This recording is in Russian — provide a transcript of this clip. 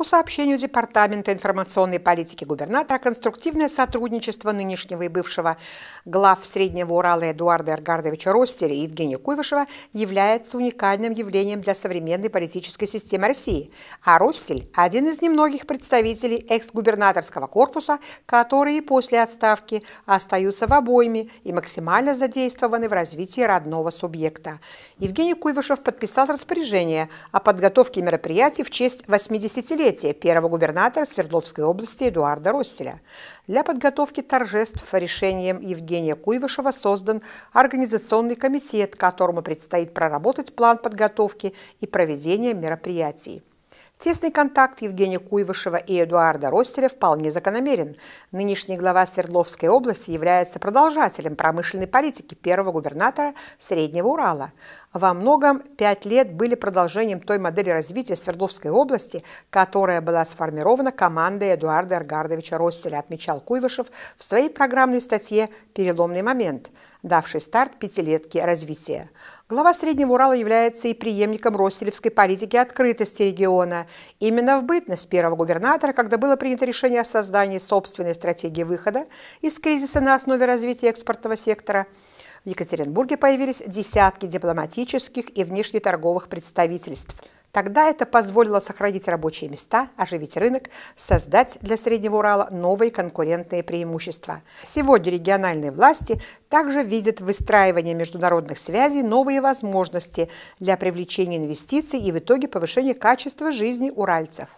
По сообщению Департамента информационной политики губернатора, конструктивное сотрудничество нынешнего и бывшего глав Среднего Урала Эдуарда Эргардовича Ростеля и Евгения Куйвышева является уникальным явлением для современной политической системы России. А Ростель – один из немногих представителей экс-губернаторского корпуса, которые после отставки остаются в обойме и максимально задействованы в развитии родного субъекта. Евгений Куйвышев подписал распоряжение о подготовке мероприятий в честь 80-летия тысячелетия первого губернатора Свердловской области Эдуарда Росселя. Для подготовки торжеств решением Евгения Куйвышева создан организационный комитет, которому предстоит проработать план подготовки и проведения мероприятий. Тесный контакт Евгения Куйвышева и Эдуарда Ростеля вполне закономерен. Нынешний глава Свердловской области является продолжателем промышленной политики первого губернатора Среднего Урала. Во многом пять лет были продолжением той модели развития Свердловской области, которая была сформирована командой Эдуарда Аргардовича Ростеля, отмечал Куйвышев в своей программной статье «Переломный момент» давший старт пятилетке развития. Глава Среднего Урала является и преемником росселевской политики открытости региона. Именно в бытность первого губернатора, когда было принято решение о создании собственной стратегии выхода из кризиса на основе развития экспортного сектора – в Екатеринбурге появились десятки дипломатических и внешнеторговых представительств. Тогда это позволило сохранить рабочие места, оживить рынок, создать для Среднего Урала новые конкурентные преимущества. Сегодня региональные власти также видят в выстраивании международных связей новые возможности для привлечения инвестиций и в итоге повышения качества жизни уральцев.